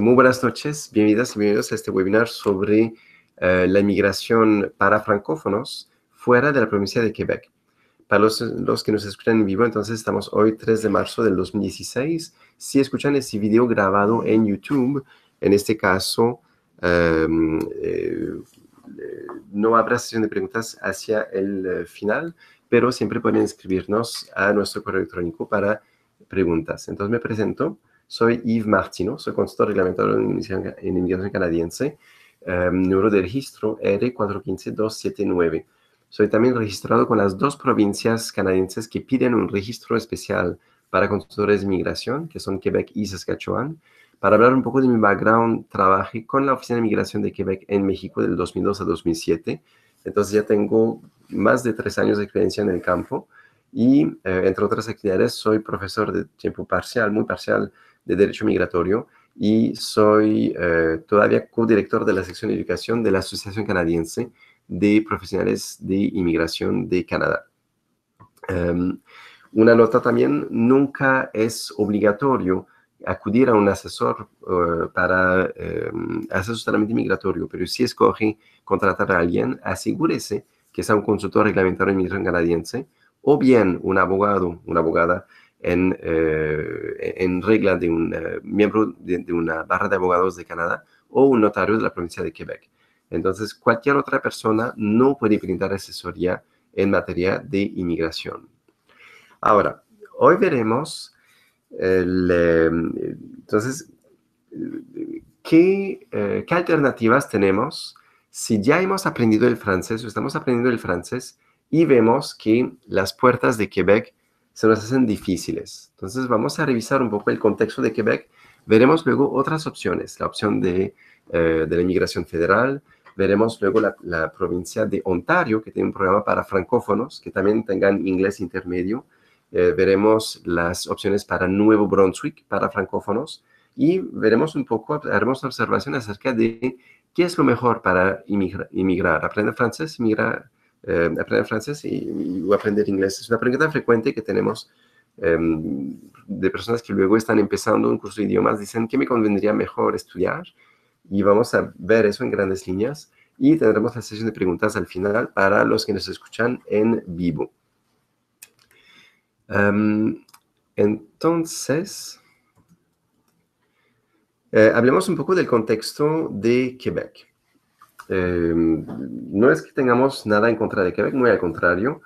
muy buenas noches, bienvenidas y bienvenidos a este webinar sobre eh, la inmigración para francófonos fuera de la provincia de Quebec. Para los, los, que nos escuchan en vivo, entonces estamos hoy 3 de marzo del 2016. Si escuchan este video grabado en YouTube, en este caso, em, eh, no habrá sesión de preguntas hacia el eh, final, pero siempre pueden escribirnos a nuestro correo electrónico para preguntas. Entonces me presento. Soy Yves Martino, soy consultor reglamentario en inmigración, canadiense. Em, número de registro R415279. Soy también registrado con las dos provincias canadienses que piden un registro especial para consultores de inmigración, que son Quebec y Saskatchewan. Para hablar un poco de mi background, trabajé con la Oficina de Migración de Quebec en México del 2002 a 2007. Entonces ya tengo más de tres años de experiencia en el campo y, eh, entre otras actividades, soy profesor de tiempo parcial, muy parcial, de Derecho Migratorio y soy eh, todavía codirector de la sección de educación de la Asociación Canadiense de Profesionales de Inmigración de Canadá. Em, una nota también, nunca es obligatorio acudir a un asesor eh, para em, asesoramiento migratorio, pero si escoge contratar a alguien, asegúrese que sea un consultor reglamentario de inmigración canadiense o bien un abogado, una abogada eh, en, regla de un eh, miembro de, una barra de abogados de Canadá o un notario de la provincia de Quebec. Entonces, cualquier otra persona no puede brindar asesoría en materia de inmigración. Ahora, hoy veremos eh, entonces qué alternativas tenemos si ya hemos aprendido el francés o estamos aprendiendo el francés y vemos que las puertas de Quebec se nos hacen difíciles. Entonces vamos a revisar un poco el contexto de Quebec. Veremos luego otras opciones, la opción de, eh, de la inmigración federal, veremos luego la, la, provincia de Ontario, que tiene un programa para francófonos, que también tengan inglés intermedio. Eh, veremos las opciones para Nuevo Brunswick, para francófonos, y veremos un poco, haremos observaciones acerca de qué es lo mejor para inmigrar, aprender francés, inmigrar Em, aprender francés y, aprender inglés. Es una pregunta frecuente que tenemos em, de personas que luego están empezando un curso de idiomas, dicen, ¿qué me convendría mejor estudiar? Y vamos a ver eso en grandes líneas y tendremos la sesión de preguntas al final para los que nos escuchan en vivo. Em, entonces, eh, hablemos un poco del contexto de Quebec. Em, no es que tengamos nada en contra de Quebec, muy al contrario.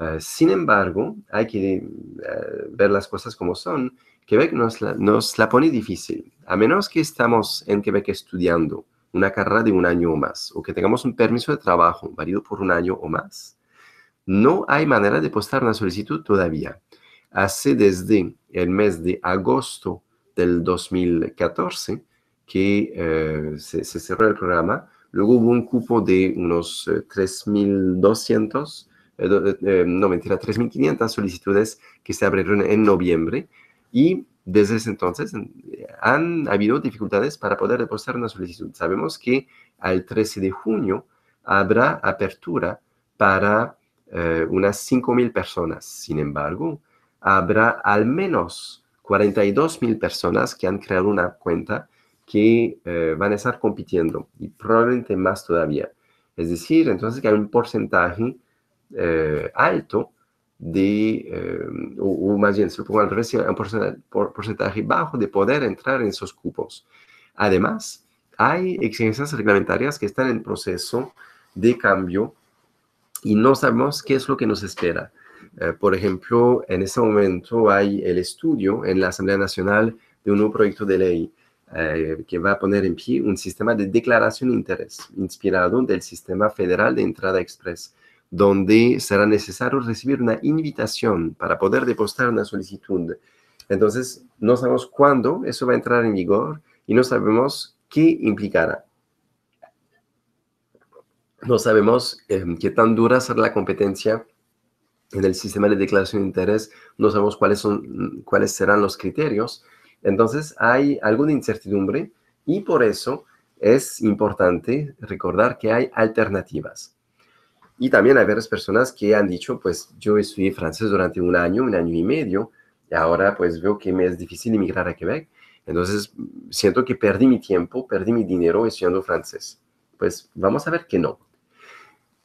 Eh, sin embargo, hay que eh, ver las cosas como son. Quebec nos la, pone difícil, a menos que estamos en Quebec estudiando una carrera de un año o más, o que tengamos un permiso de trabajo válido por un año o más. No hay manera de postar una solicitud todavía. Hace desde el mes de agosto del 2014 que eh, se cerró el programa Luego hubo un cupo de unos 3.200, eh, eh, eh, no mentira, 3.500 solicitudes que se abrieron en noviembre y desde ese entonces han habido dificultades para poder depositar una solicitud. Sabemos que al 13 de junio habrá apertura para unas 5.000 personas. Sin embargo, habrá al menos 42.000 personas que han creado una cuenta que eh, van a estar compitiendo y probablemente más todavía. Es decir, entonces que hay un porcentaje eh, alto de, eh, o, más bien, se lo pongo al revés, un porcentaje, bajo de poder entrar en esos cupos. Además, hay exigencias reglamentarias que están en proceso de cambio y no sabemos qué es lo que nos espera. por ejemplo, en este momento hay el estudio en la Asamblea Nacional de un nuevo proyecto de ley eh, que va a poner en pie un sistema de declaración de interés inspirado del sistema federal de entrada express, donde será necesario recibir una invitación para poder depositar una solicitud. Entonces, no sabemos cuándo eso va a entrar en vigor y no sabemos qué implicará. No sabemos eh, qué tan dura será la competencia en el sistema de declaración de interés, no sabemos cuáles, son, cuáles serán los criterios entonces hay alguna incertidumbre y por eso es importante recordar que hay alternativas. Y también hay varias personas que han dicho, pues yo estudié francés durante un año, un año y medio, y ahora pues veo que me es difícil emigrar a Quebec, entonces siento que perdí mi tiempo, perdí mi dinero estudiando francés. Pues vamos a ver que no.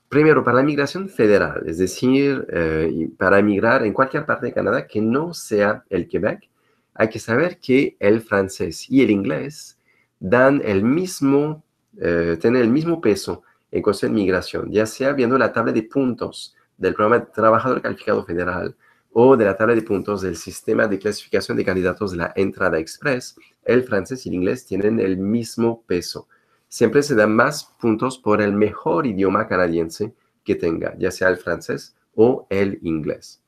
Primero, para la migración federal, es decir, eh, para emigrar en cualquier parte de Canadá que no sea el Quebec, hay que saber que el francés y el inglés dan el mismo, eh, tienen el mismo peso en cuestión de migración, ya sea viendo la tabla de puntos del programa de Trabajador Calificado Federal o de la tabla de puntos del sistema de clasificación de candidatos de la entrada express, el francés y el inglés tienen el mismo peso. Siempre se dan más puntos por el mejor idioma canadiense que tenga, ya sea el francés o el inglés.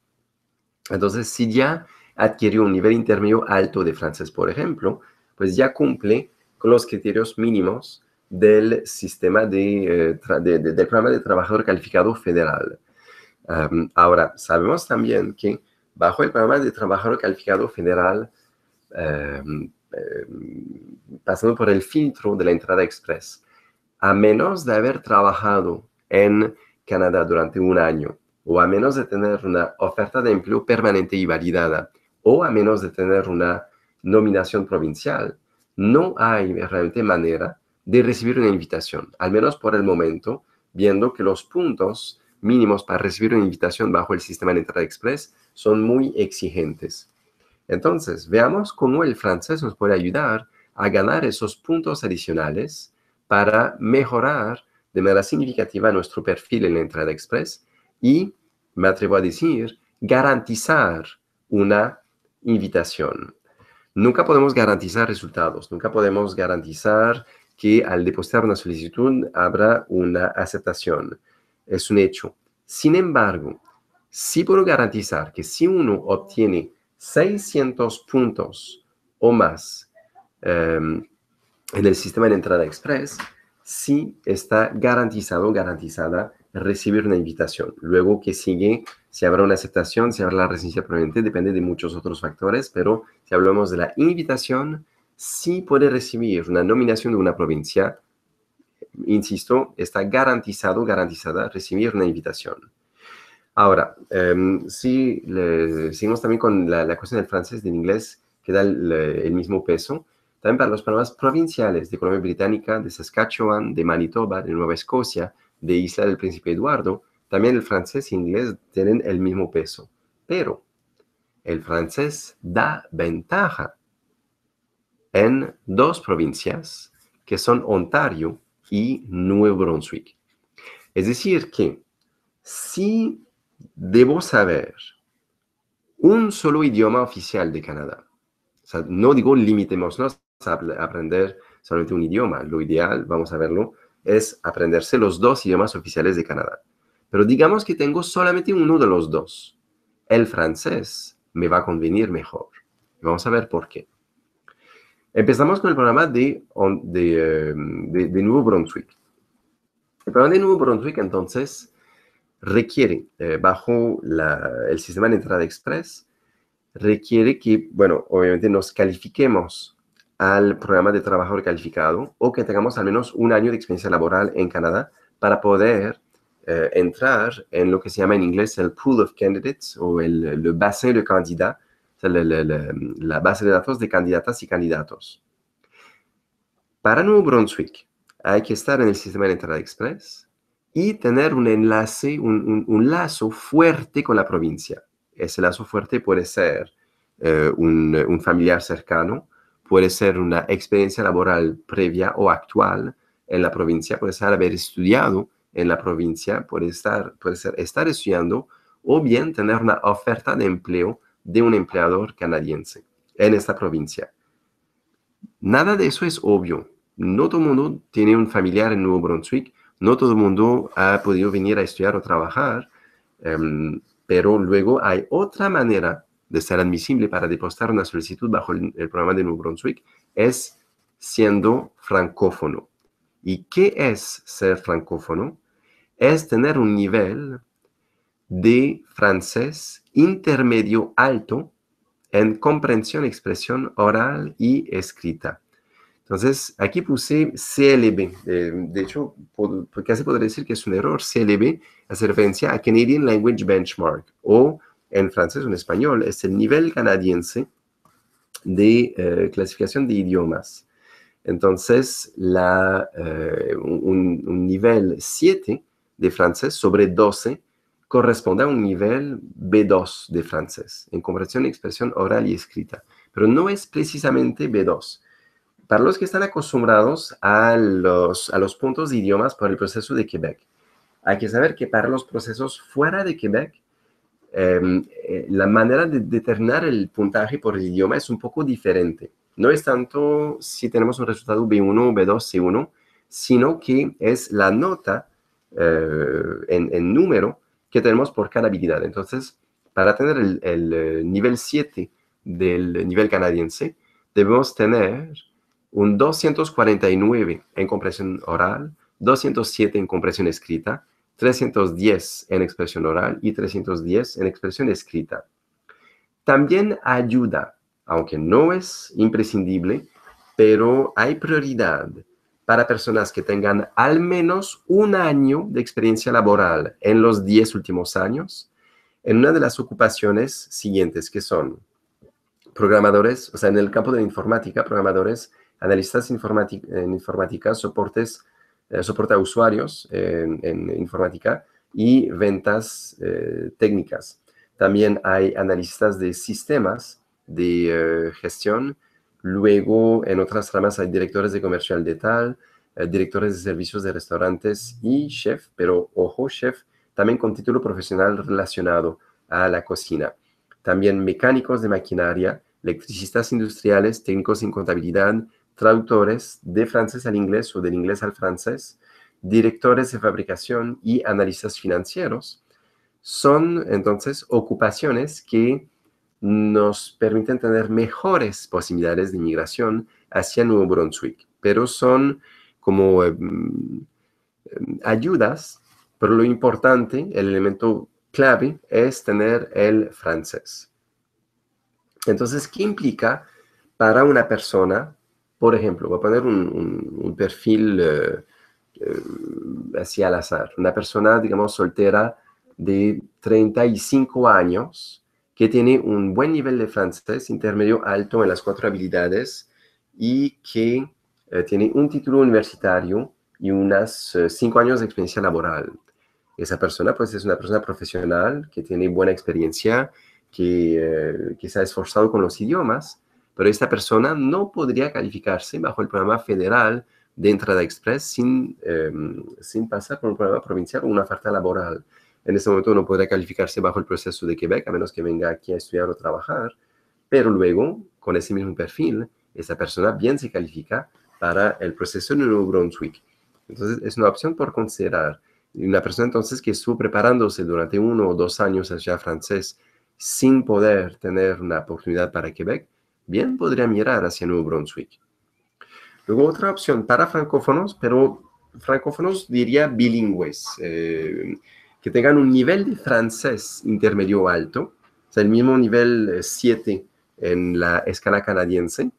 Entonces, si ya adquirió un nivel intermedio alto de francés, por ejemplo, pues ya cumple con los criterios mínimos del sistema de, eh, del programa de trabajador calificado federal. ahora, sabemos también que bajo el programa de trabajador calificado federal, em, em, pasando por el filtro de la entrada express, a menos de haber trabajado en Canadá durante un año o a menos de tener una oferta de empleo permanente y validada o a menos de tener una nominación provincial, no hay realmente manera de recibir una invitación, al menos por el momento, viendo que los puntos mínimos para recibir una invitación bajo el sistema de entrada express son muy exigentes. Entonces, veamos cómo el francés nos puede ayudar a ganar esos puntos adicionales para mejorar de manera significativa nuestro perfil en la entrada express y, me atrevo a decir, garantizar una invitación. Nunca podemos garantizar resultados, nunca podemos garantizar que al depositar una solicitud habrá una aceptación. Es un hecho. Sin embargo, sí puedo garantizar que si uno obtiene 600 puntos o más em, en el sistema de entrada express, sí está garantizado, garantizada recibir una invitación. Luego que sigue si habrá una aceptación, si habrá la residencia permanente, depende de muchos otros factores, pero si hablamos de la invitación, sí puede recibir una nominación de una provincia, insisto, está garantizado, garantizada recibir una invitación. Ahora, si em, seguimos también con la, cuestión del francés, del inglés, que da el, mismo peso, también para los programas provinciales de Colombia Británica, de Saskatchewan, de Manitoba, de Nueva Escocia, de Isla del Príncipe Eduardo, también el francés e inglés tienen el mismo peso, pero el francés da ventaja en dos provincias que son Ontario y Nuevo Brunswick. Es decir, que si debo saber un solo idioma oficial de Canadá, no digo limitémonos a aprender solamente un idioma, lo ideal, vamos a verlo, es aprenderse los dos idiomas oficiales de Canadá. Pero digamos que tengo solamente uno de los dos. El francés me va a convenir mejor. Vamos a ver por qué. Empezamos con el programa de, eh, de, de, Nuevo Brunswick. El programa de Nuevo Brunswick, entonces, requiere, eh, bajo la, el sistema de entrada express, requiere que, bueno, obviamente nos califiquemos al programa de trabajo calificado o que tengamos al menos un año de experiencia laboral en Canadá para poder eh, entrar en lo que se llama en inglés el pool of candidates o el, le bassin de candidatos, la base de datos de candidatas y candidatos. Para Nuevo Brunswick hay que estar en el sistema de entrada express y tener un enlace, un, lazo fuerte con la provincia. Ese lazo fuerte puede ser eh, un, un familiar cercano, puede ser una experiencia laboral previa o actual en la provincia, puede ser haber estudiado en la provincia, puede, estar, puede ser estar estudiando o bien tener una oferta de empleo de un empleador canadiense en esta provincia. Nada de eso es obvio. No todo el mundo tiene un familiar en Nuevo Brunswick, no todo el mundo ha podido venir a estudiar o trabajar, em, pero luego hay otra manera de ser admisible para depositar una solicitud bajo el programa de Nuevo Brunswick, es siendo francófono. ¿Y qué es ser francófono? es tener un nivel de francés intermedio alto en comprensión, expresión oral y escrita. Entonces, aquí puse CLB. de hecho, casi podría decir que es un error. CLB hace referencia a Canadian Language Benchmark, o en francés o en español, es el nivel canadiense de eh, clasificación de idiomas. Entonces, la, eh, un, un, nivel 7 de francés sobre 12 corresponde a un nivel B2 de francés, en comprensión y expresión oral y escrita. Pero no es precisamente B2. Para los que están acostumbrados a los, a los puntos de idiomas por el proceso de Quebec, hay que saber que para los procesos fuera de Quebec, em, eh, la manera de determinar el puntaje por el idioma es un poco diferente. No es tanto si tenemos un resultado B1, B2, C1, sino que es la nota eh, en, en, número que tenemos por cada habilidad. Entonces, para tener el, el eh, nivel 7 del nivel canadiense, debemos tener un 249 en compresión oral, 207 en compresión escrita, 310 en expresión oral y 310 en expresión escrita. También ayuda, aunque no es imprescindible, pero hay prioridad para personas que tengan al menos un año de experiencia laboral en los 10 últimos años en una de las ocupaciones siguientes, que son programadores, o sea, en el campo de la informática, programadores, analistas informáticos en informática, soportes, eh, soporte a usuarios en, informática y ventas eh, técnicas. También hay analistas de sistemas de eh, gestión, Luego, en otras ramas hay directores de comercial de tal, eh, directores de servicios de restaurantes y chef, pero ojo, chef también con título profesional relacionado a la cocina. También mecánicos de maquinaria, electricistas industriales, técnicos en contabilidad, traductores de francés al inglés o del inglés al francés, directores de fabricación y analistas financieros. Son entonces ocupaciones que nos permiten tener mejores posibilidades de inmigración hacia Nuevo Brunswick, pero son como em, em, ayudas, pero lo importante, el elemento clave es tener el francés. Entonces, ¿qué implica para una persona? Por ejemplo, voy a poner un, perfil hacia eh, eh, así al azar, una persona, digamos, soltera de 35 años, que tiene un buen nivel de francés, intermedio alto en las cuatro habilidades y que eh, tiene un título universitario y unas eh, cinco años de experiencia laboral. Esa persona pues es una persona profesional que tiene buena experiencia, eh, que, se ha esforzado con los idiomas, pero esta persona no podría calificarse bajo el programa federal de entrada express sin, em, sin pasar por un programa provincial o una oferta laboral. En ese momento no podrá calificarse bajo el proceso de Quebec, a menos que venga aquí a estudiar o trabajar, pero luego, con ese mismo perfil, esa persona bien se califica para el proceso de Nuevo Brunswick. Entonces, es una opción por considerar. Una persona entonces que estuvo preparándose durante uno o dos años allá francés sin poder tener una oportunidad para Quebec, bien podría mirar hacia Nuevo Brunswick. Luego otra opción para francófonos, pero francófonos diría bilingües. Eh, que tengan un nivel de francés intermedio alto, o sea, el mismo nivel 7 eh, en la escala canadiense,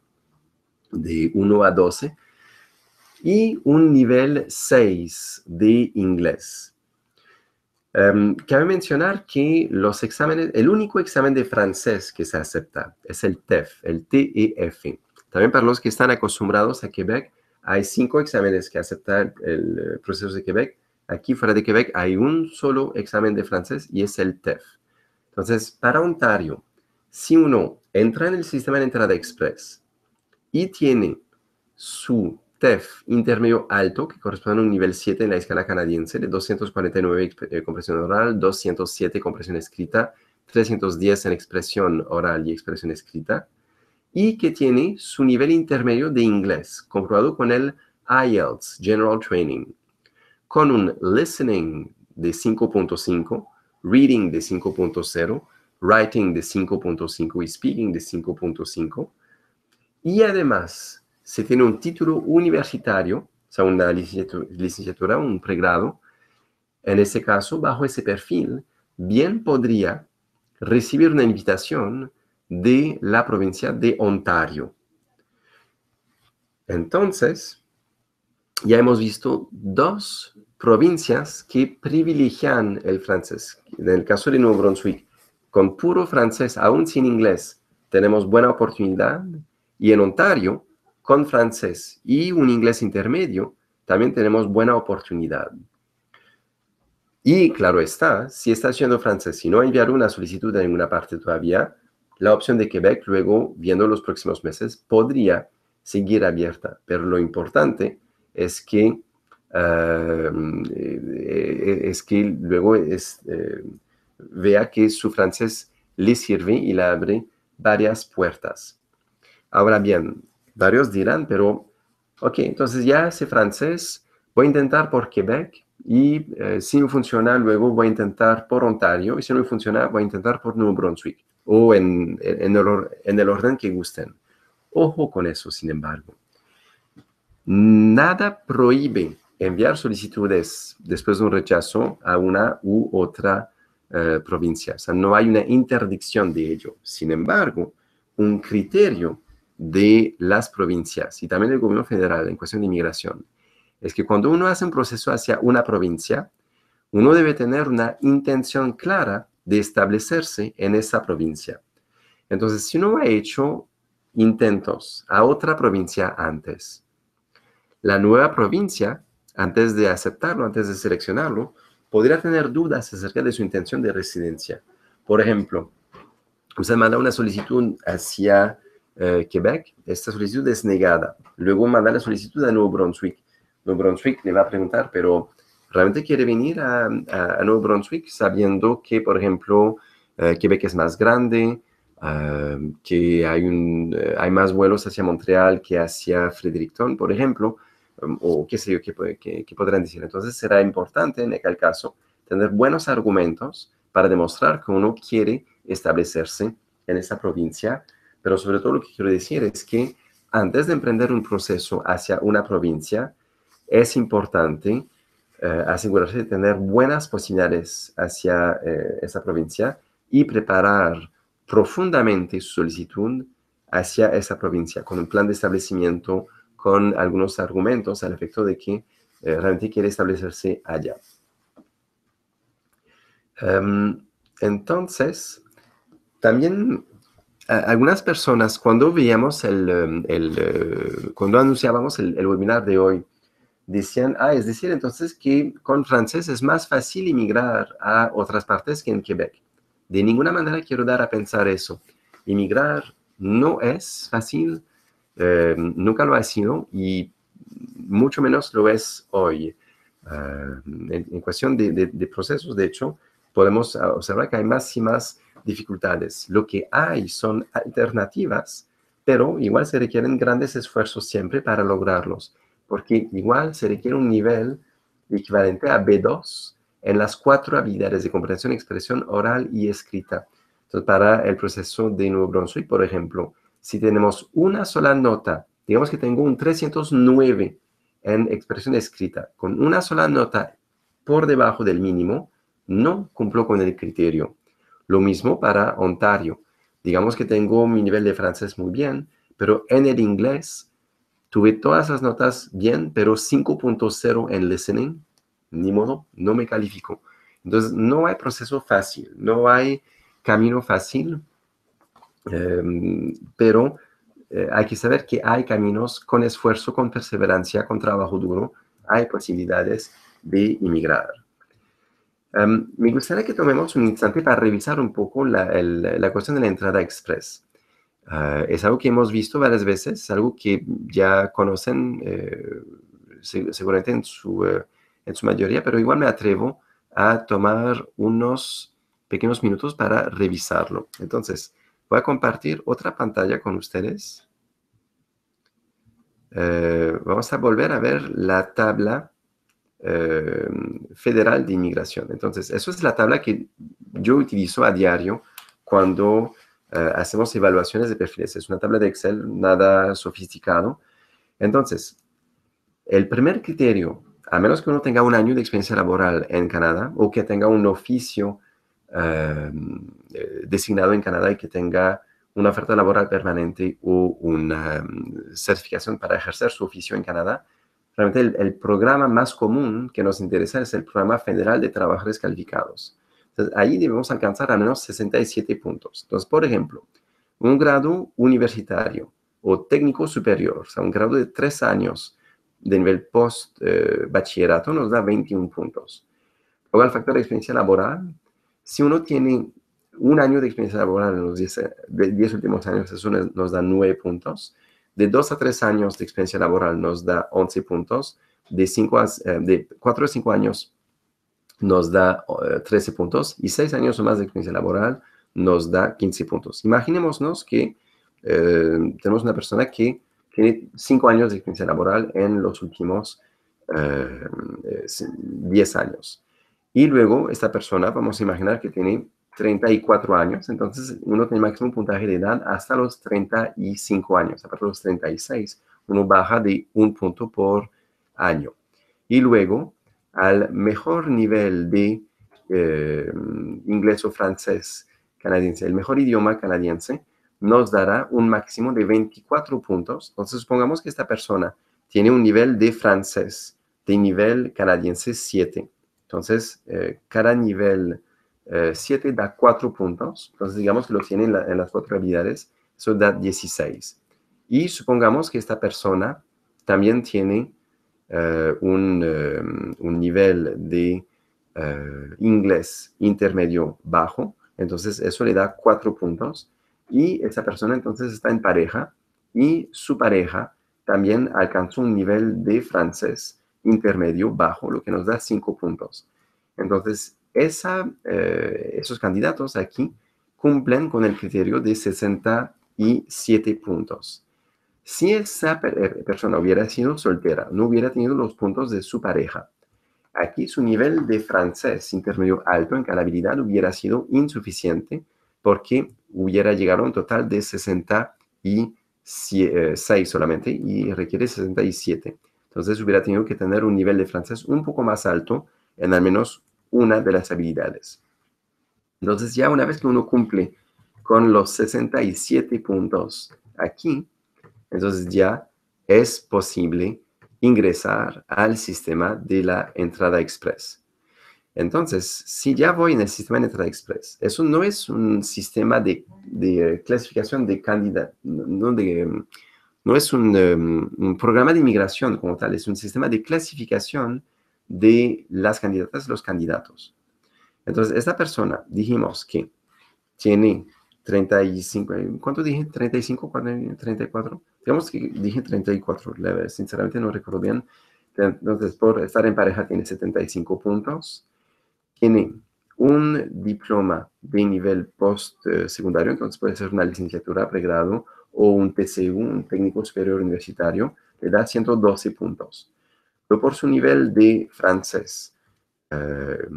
de 1 a 12, y un nivel 6 de inglés. Em, cabe mencionar que los exámenes, el único examen de francés que se acepta es el TEF, el TEF. También para los que están acostumbrados a Quebec, hay cinco exámenes que acepta el eh, proceso de Quebec. Aquí fuera de Quebec hay un solo examen de francés y es el TEF. Entonces, para Ontario, si uno entra en el sistema de entrada express y tiene su TEF intermedio alto, que corresponde a un nivel 7 en la escala canadiense, de 249 en eh, compresión oral, 207 compresión escrita, 310 en expresión oral y expresión escrita, y que tiene su nivel intermedio de inglés, comprobado con el IELTS, General Training, con un listening de 5.5, reading de 5.0, writing de 5.5 y speaking de 5.5. Y además, se tiene un título universitario, o sea, una licenciatura, un pregrado, en ese caso, bajo ese perfil, bien podría recibir una invitación de la provincia de Ontario. Entonces, ya hemos visto dos provincias que privilegian el francés. En el caso de Nuevo Brunswick, con puro francés, aún sin inglés, tenemos buena oportunidad. Y en Ontario, con francés y un inglés intermedio, también tenemos buena oportunidad. Y claro está, si está siendo francés y no enviar una solicitud a ninguna parte todavía, la opción de Quebec, luego, viendo los próximos meses, podría seguir abierta. Pero lo importante es que, eh, eh, es que luego eh, vea que su francés le sirve y le abre varias puertas. Ahora bien, varios dirán, pero, ok, entonces ya sé francés, voy a intentar por Quebec y si no funciona, luego voy a intentar por Ontario y si no funciona, voy a intentar por New Brunswick o en, en el orden que gusten. Ojo con eso, sin embargo Nada prohíbe enviar solicitudes después de un rechazo a una u otra eh, provincia. O sea, no hay una interdicción de ello. Sin embargo, un criterio de las provincias y también del gobierno federal en cuestión de inmigración es que cuando uno hace un proceso hacia una provincia, uno debe tener una intención clara de establecerse en esa provincia. Entonces, si uno ha hecho intentos a otra provincia antes, la nueva provincia, antes de aceptarlo, antes de seleccionarlo, podría tener dudas acerca de su intención de residencia. Por ejemplo, usted manda una solicitud hacia eh, Quebec, esta solicitud es negada. Luego manda la solicitud a Nuevo Brunswick. Nuevo Brunswick le va a preguntar, pero ¿realmente quiere venir a, Nuevo Brunswick sabiendo que, por ejemplo, eh, Quebec es más grande, ah, que hay, un, eh, hay más vuelos hacia Montreal que hacia Fredericton, por ejemplo? Em, o qué sé yo, qué, podrán decir. Entonces será importante en aquel caso tener buenos argumentos para demostrar que uno quiere establecerse en esa provincia, pero sobre todo lo que quiero decir es que antes de emprender un proceso hacia una provincia, es importante eh, asegurarse de tener buenas posibilidades hacia eh, esa provincia y preparar profundamente su solicitud hacia esa provincia con un plan de establecimiento algunos argumentos al efecto de que eh, realmente quiere establecerse allá. Em, entonces, también algunas personas, cuando veíamos el, em, eh, cuando anunciábamos el, el, webinar de hoy, decían, ah, es decir, entonces que con francés es más fácil emigrar a otras partes que en Quebec. De ninguna manera quiero dar a pensar eso. Emigrar no es fácil eh, nunca lo ha sido y mucho menos lo es hoy. Eh, en, cuestión de, procesos, de hecho, podemos observar que hay más y más dificultades. Lo que hay son alternativas, pero igual se requieren grandes esfuerzos siempre para lograrlos, porque igual se requiere un nivel equivalente a B2 en las cuatro habilidades de comprensión, expresión oral y escrita. para el proceso de Nuevo Brunswick, por ejemplo, si tenemos una sola nota, digamos que tengo un 309 en expresión escrita, con una sola nota por debajo del mínimo, no cumplo con el criterio. Lo mismo para Ontario. Digamos que tengo mi nivel de francés muy bien, pero en el inglés tuve todas las notas bien, pero 5.0 en listening, ni modo, no me califico. Entonces, no hay proceso fácil, no hay camino fácil Em, pero eh, hay que saber que hay caminos con esfuerzo, con perseverancia, con trabajo duro, hay posibilidades de inmigrar. Em, me gustaría que tomemos un instante para revisar un poco la, la cuestión de la entrada express. Eh, es algo que hemos visto varias veces, es algo que ya conocen eh, seguramente en su, en su mayoría, pero igual me atrevo a tomar unos pequeños minutos para revisarlo. Entonces, Voy a compartir otra pantalla con ustedes. Eh, vamos a volver a ver la tabla eh, federal de inmigración. Entonces, eso es la tabla que yo utilizo a diario cuando eh, hacemos evaluaciones de perfiles. Es una tabla de Excel nada sofisticado. Entonces, el primer criterio, a menos que uno tenga un año de experiencia laboral en Canadá o que tenga un oficio eh, designado en Canadá y que tenga una oferta laboral permanente o una mm, certificación para ejercer su oficio en Canadá. Realmente el, programa más común que nos interesa es el programa federal de trabajadores calificados. Entonces, ahí debemos alcanzar al menos 67 puntos. Entonces, por ejemplo, un grado universitario o técnico superior, o sea, un grado de tres años de nivel post-bachillerato eh, nos da 21 puntos. Luego el factor de experiencia laboral, si uno tiene un año de experiencia laboral en los 10, eh, últimos años, nos da 9 puntos. De 2 a 3 años de experiencia laboral nos da 11 puntos. De, 5 eh, de 4 a 5 años nos da 13 eh, puntos. Y 6 años o más de experiencia laboral nos da 15 puntos. Imaginémonos que eh, tenemos una persona que tiene 5 años de experiencia laboral en los últimos eh, 10 años. Y luego esta persona, vamos a imaginar que tiene 34 años, entonces uno tiene máximo puntaje de edad hasta los 35 años, aparte de los 36 uno baja de un punto por año. Y luego, al mejor nivel de eh, inglés o francés canadiense, el mejor idioma canadiense, nos dará un máximo de 24 puntos. Entonces, supongamos que esta persona tiene un nivel de francés de nivel canadiense 7. Entonces, eh, cada nivel 7 eh, da 4 puntos, entonces digamos que lo tiene en, las cuatro habilidades, eso da 16. Y supongamos que esta persona también tiene eh, un, eh, un, nivel de inglés intermedio bajo, entonces eso le da 4 puntos y esta persona entonces está en pareja y su pareja también alcanzó un nivel de francés intermedio bajo, lo que nos da 5 puntos. Entonces, eh, esos candidatos aquí cumplen con el criterio de 67 puntos. Si esa eh, persona hubiera sido soltera, no hubiera tenido los puntos de su pareja. Aquí su nivel de francés intermedio alto en calabilidad hubiera sido insuficiente porque hubiera llegado a un total de 66 eh, solamente y requiere 67. Entonces hubiera tenido que tener un nivel de francés un poco más alto en al menos una de las habilidades. Entonces ya una vez que uno cumple con los 67 puntos aquí, entonces ya es posible ingresar al sistema de la entrada express. Entonces, si ya voy en el sistema de entrada express, eso no es un sistema de, clasificación de candidatos, no, es un, em, un programa de inmigración como tal, es un sistema de clasificación de las candidatas, los candidatos. Entonces, esta persona, dijimos que tiene 35, eh, ¿cuánto dije? 35, 34, digamos que dije 34, sinceramente no recuerdo bien. Entonces, por estar en pareja tiene 75 puntos, tiene un diploma de nivel post-secundario, entonces puede ser una licenciatura pregrado o un TCU, un técnico superior universitario, le da 112 puntos. Pero por su nivel de francés, eh,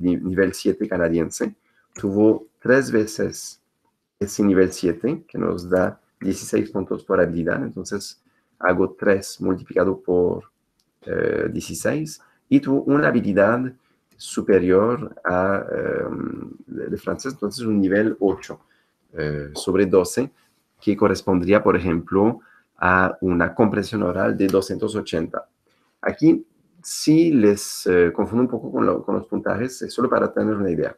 nivel 7 canadiense, tuvo tres veces ese nivel 7 que nos da 16 puntos por habilidad, entonces hago 3 multiplicado por 16 eh, y tuvo una habilidad superior a eh, de francés, entonces un nivel 8 sobre 12 que correspondería, por ejemplo, a una compresión oral de 280. Aquí sí les eh, confundo un poco con, los puntajes, es solo para tener una idea.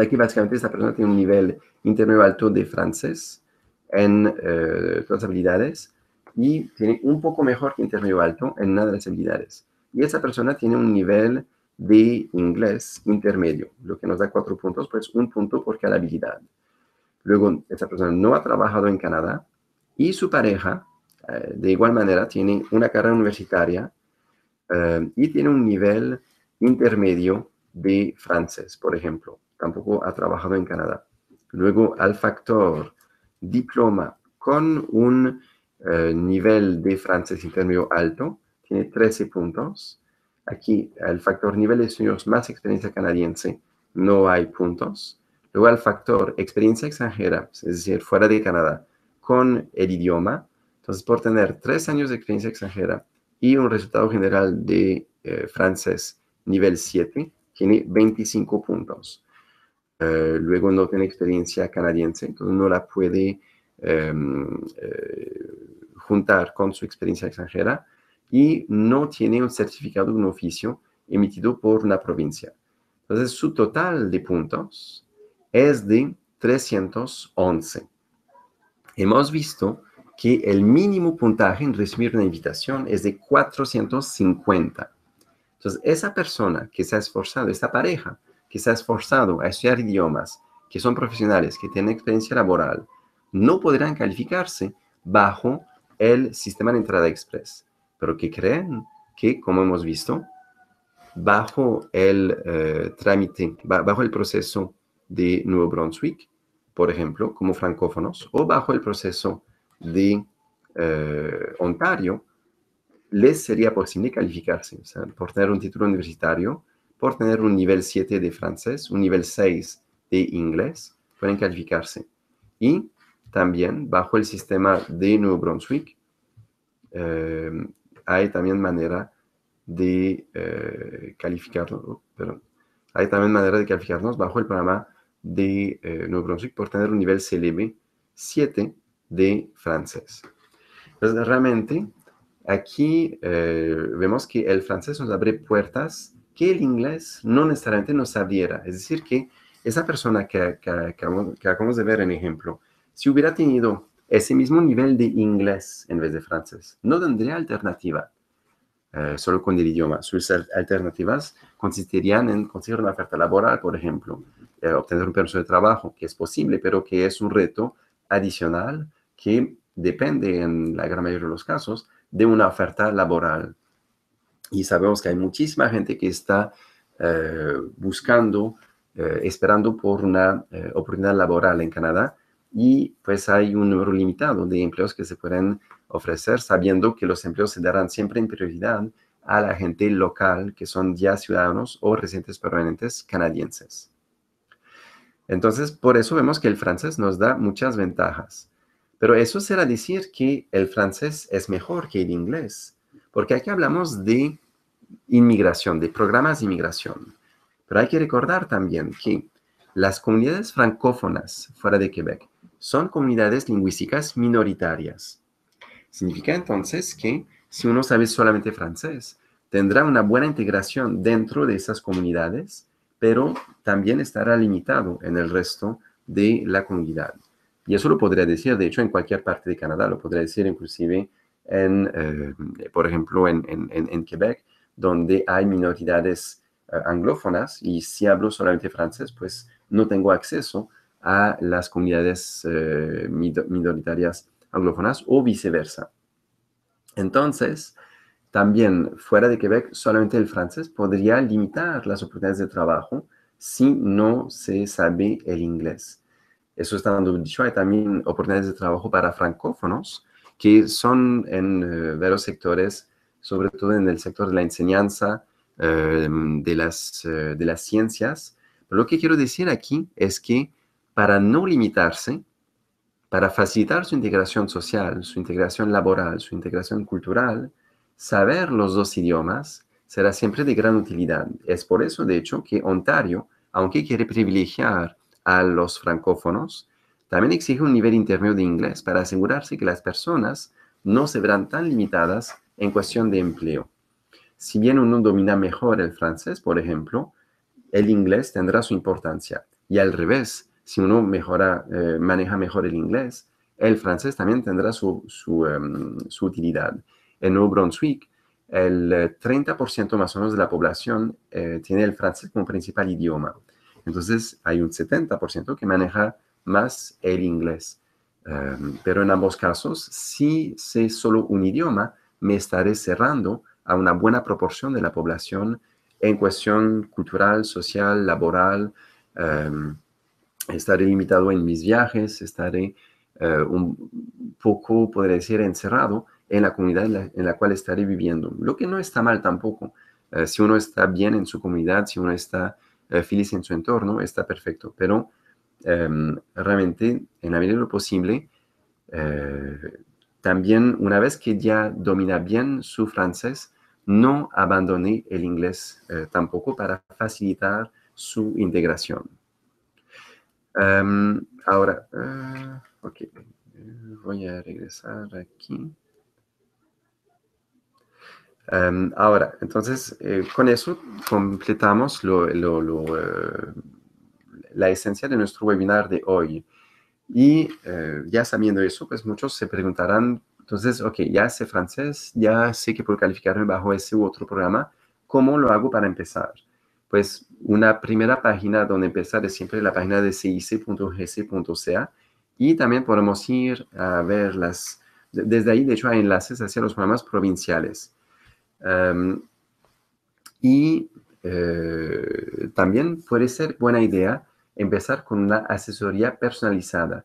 Aquí básicamente esta persona tiene un nivel intermedio alto de francés en todas eh, las habilidades y tiene un poco mejor que intermedio alto en una de las habilidades. Y esa persona tiene un nivel de inglés intermedio, lo que nos da cuatro puntos, pues un punto por cada habilidad. Luego, esta persona no ha trabajado en Canadá y su pareja eh, de igual manera tiene una carrera universitaria eh, y tiene un nivel intermedio de francés, por ejemplo. Tampoco ha trabajado en Canadá. Luego, al factor diploma con un eh, nivel de francés intermedio alto, tiene 13 puntos. Aquí, al factor nivel de estudios más experiencia canadiense, no hay puntos. Luego, al factor experiencia extranjera, es decir, fuera de Canadá, con el idioma, entonces, por tener tres años de experiencia extranjera y un resultado general de eh, francés nivel 7, tiene 25 puntos. Eh, luego no tiene experiencia canadiense, entonces no la puede em, eh, juntar con su experiencia extranjera y no tiene un certificado de un oficio emitido por una provincia. Entonces, su total de puntos es de 311. Hemos visto que el mínimo puntaje en recibir una invitación es de 450. Entonces, esa persona que se ha esforzado, esa pareja que se ha esforzado a estudiar idiomas, que son profesionales, que tienen experiencia laboral, no podrán calificarse bajo el sistema de entrada express. Pero que creen que, como hemos visto, bajo el eh, trámite, bajo el proceso de Nuevo Brunswick, por ejemplo, como francófonos, o bajo el proceso de eh, Ontario, les sería posible calificarse, por tener un título universitario, por tener un nivel 7 de francés, un nivel 6 de inglés, pueden calificarse. Y también bajo el sistema de New Brunswick, eh, hay también manera de eh, calificarnos, hay también manera de calificarnos bajo el programa de New Brunswick por tener un nivel CLB 7 de francés. Entonces, realmente, aquí eh, vemos que el francés nos abre puertas que el inglés no necesariamente nos abriera. Es decir, que esa persona que, acabamos de ver en ejemplo, si hubiera tenido ese mismo nivel de inglés en vez de francés, no tendría alternativa. Eh, solo con el idioma. Sus alternativas consistirían en conseguir una oferta laboral, por ejemplo, eh, obtener un permiso de trabajo, que es posible, pero que es un reto adicional que depende en la gran mayoría de los casos de una oferta laboral. Y sabemos que hay muchísima gente que está eh, buscando, eh, esperando por una eh, oportunidad laboral en Canadá y pues hay un número limitado de empleos que se pueden ofrecer sabiendo que los empleos se darán siempre en prioridad a la gente local que son ya ciudadanos o residentes permanentes canadienses. Entonces, por eso vemos que el francés nos da muchas ventajas. Pero eso será decir que el francés es mejor que el inglés, porque aquí hablamos de inmigración, de programas de inmigración. Pero hay que recordar también que las comunidades francófonas fuera de Quebec son comunidades lingüísticas minoritarias. Significa entonces que si uno sabe solamente francés, tendrá una buena integración dentro de esas comunidades, pero también estará limitado en el resto de la comunidad. Y eso lo podría decir, de hecho, en cualquier parte de Canadá, lo podría decir inclusive en, eh, por ejemplo, en, Quebec, donde hay minoridades eh, anglófonas y si hablo solamente francés, pues no tengo acceso a las comunidades eh, minoritarias anglófonas o viceversa. Entonces, también fuera de Quebec, solamente el francés podría limitar las oportunidades de trabajo si no se sabe el inglés eso está dando dicho, hay también oportunidades de trabajo para francófonos que son en eh, varios sectores, sobre todo en el sector de la enseñanza, em, de, las, eh, de las ciencias. Pero lo que quiero decir aquí es que para no limitarse, para facilitar su integración social, su integración laboral, su integración cultural, saber los dos idiomas será siempre de gran utilidad. Es por eso, de hecho, que Ontario, aunque quiere privilegiar a los francófonos, también exige un nivel intermedio de inglés para asegurarse que las personas no se verán tan limitadas en cuestión de empleo. Si bien uno domina mejor el francés, por ejemplo, el inglés tendrá su importancia. Y al revés, si uno eh, maneja mejor el inglés, el francés también tendrá su, em, utilidad. En New Brunswick, el 30% eh, más o menos de la población eh, tiene el francés como principal idioma. Entonces hay un 70% que maneja más el inglés. Em, pero en ambos casos, si sé solo un idioma, me estaré cerrando a una buena proporción de la población en cuestión cultural, social, laboral. Em, estaré limitado en mis viajes, estaré eh, un poco, podría decir, encerrado en la comunidad en la, cual estaré viviendo. Lo que no está mal tampoco. Eh, si uno está bien en su comunidad, si uno está feliz eh, en su entorno, está perfecto. Pero em, realmente, en la medida de lo posible, eh, también una vez que ya domina bien su francés, no abandone el inglés eh, tampoco para facilitar su integración. Em, ahora, voy a regresar aquí. Em, ahora, entonces, eh, con eso completamos eh, la esencia de nuestro webinar de hoy. Y eh, ya sabiendo eso, pues muchos se preguntarán, entonces, ok, ya sé francés, ya sé que puedo calificarme bajo ese u otro programa, ¿cómo lo hago para empezar? Pues una primera página donde empezar es siempre la página de cic.gc.ca y también podemos ir a ver las, desde ahí de hecho hay enlaces hacia los programas provinciales. Em, y eh, también puede ser buena idea empezar con una asesoría personalizada.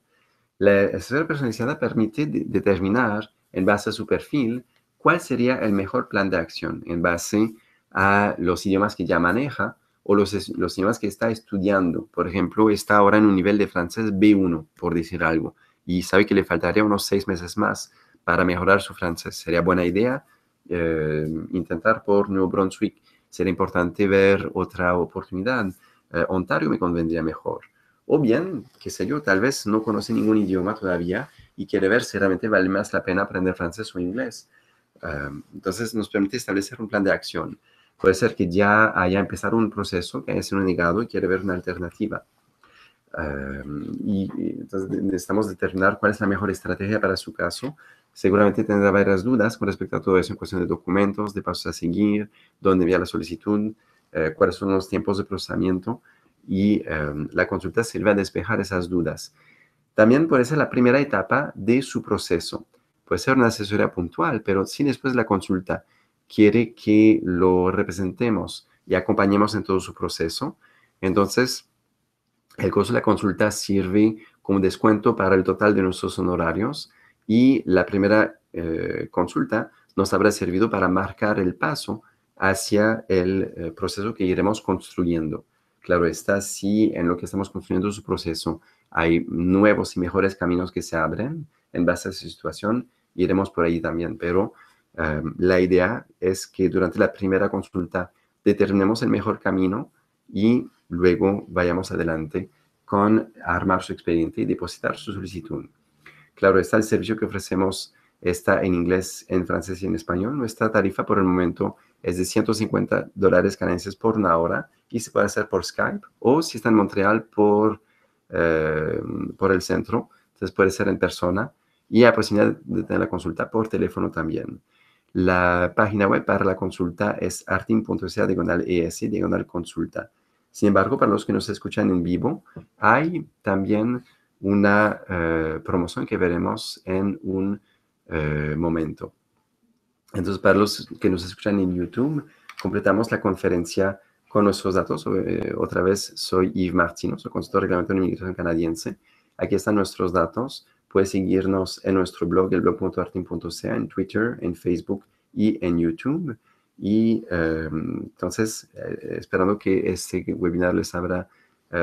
La asesoría personalizada permite determinar, en base a su perfil, cuál sería el mejor plan de acción en base a los idiomas que ya maneja o los, los idiomas que está estudiando. Por ejemplo, está ahora en un nivel de francés B1, por decir algo, y sabe que le faltaría unos seis meses más para mejorar su francés. Sería buena idea Em, intentar por New Brunswick, será importante ver otra oportunidad. Eh, Ontario me convendría mejor. O bien, qué sé yo, tal vez no conoce ningún idioma todavía y quiere ver si realmente vale más la pena aprender francés o inglés. Em, entonces nos permite establecer un plan de acción. Puede ser que ya haya empezado un proceso, que haya sido negado y quiere ver una alternativa. Em, y, entonces necesitamos determinar cuál es la mejor estrategia para su caso Seguramente tendrá varias dudas con respecto a todo eso en cuestión de documentos, de pasos a seguir, dónde enviar la solicitud, eh, cuáles son los tiempos de procesamiento y em, la consulta sirve a despejar esas dudas. También puede ser la primera etapa de su proceso. Puede ser una asesoría puntual, pero si después la consulta quiere que lo representemos y acompañemos en todo su proceso, entonces el costo de la consulta sirve como descuento para el total de nuestros honorarios y la primera eh, consulta nos habrá servido para marcar el paso hacia el eh, proceso que iremos construyendo. Claro está, si en lo que estamos construyendo su proceso hay nuevos y mejores caminos que se abren en base a su situación, iremos por ahí también. Pero eh, la idea es que durante la primera consulta determinemos el mejor camino y luego vayamos adelante con armar su expediente y depositar su solicitud. Claro, está el servicio que ofrecemos está en inglés, en francés y en español. Nuestra tarifa por el momento es de 150 dólares canadienses por una hora y se puede hacer por Skype o si está en Montreal por, eh, por el centro, entonces puede ser en persona y a posibilidad de tener la consulta por teléfono también. La página web para la consulta es artin.ca diagonal ES diagonal consulta. Sin embargo, para los que nos escuchan en vivo, hay también una eh, promoción que veremos en un eh, momento. Entonces, para los que nos escuchan en YouTube, completamos la conferencia con nuestros datos. Eh, otra vez, soy Yves Martino, soy consultor de reglamento de inmigración canadiense. Aquí están nuestros datos. Puedes seguirnos en nuestro blog, el blog.artin.ca, en Twitter, en Facebook y en YouTube. Y entonces, esperando que este webinar les habrá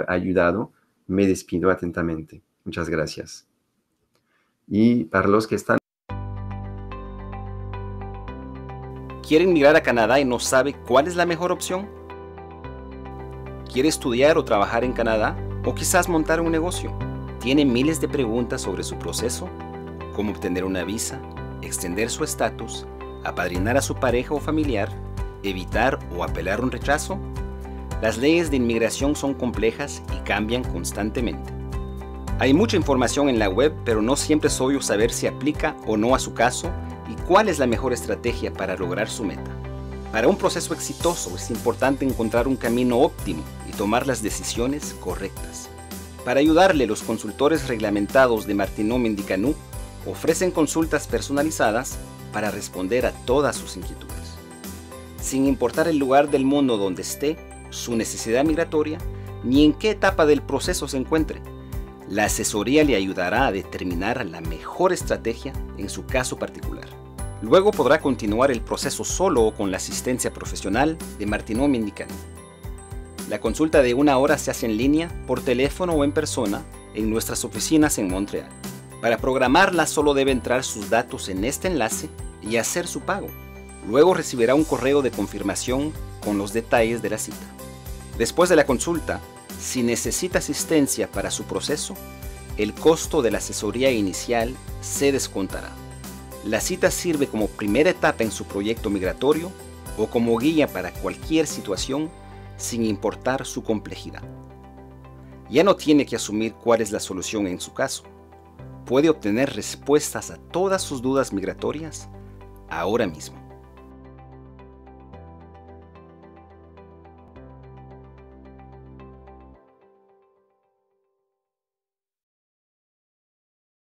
ayudado me despido atentamente. Muchas gracias. Y para los que están... ¿Quieren migrar a Canadá y no sabe cuál es la mejor opción? ¿Quiere estudiar o trabajar en Canadá? ¿O quizás montar un negocio? Tiene miles de preguntas sobre su proceso, cómo obtener una visa, extender su estatus, apadrinar a su pareja o familiar, evitar o apelar un rechazo las leyes de inmigración son complejas y cambian constantemente. Hay mucha información en la web, pero no siempre es obvio saber si aplica o no a su caso y cuál es la mejor estrategia para lograr su meta. Para un proceso exitoso es importante encontrar un camino óptimo y tomar las decisiones correctas. Para ayudarle, los consultores reglamentados de Martino Mendicanú ofrecen consultas personalizadas para responder a todas sus inquietudes. Sin importar el lugar del mundo donde esté, su necesidad migratoria ni en qué etapa del proceso se encuentre. La asesoría le ayudará a determinar la mejor estrategia en su caso particular. Luego podrá continuar el proceso solo o con la asistencia profesional de Martino Mendicano. La consulta de una hora se hace en línea, por teléfono o en persona en nuestras oficinas en Montreal. Para programarla solo debe entrar sus datos en este enlace y hacer su pago. Luego recibirá un correo de confirmación con los detalles de la cita. Después de la consulta, si necesita asistencia para su proceso, el costo de la asesoría inicial se descontará. La cita sirve como primera etapa en su proyecto migratorio o como guía para cualquier situación sin importar su complejidad. Ya no tiene que asumir cuál es la solución en su caso. Puede obtener respuestas a todas sus dudas migratorias ahora mismo.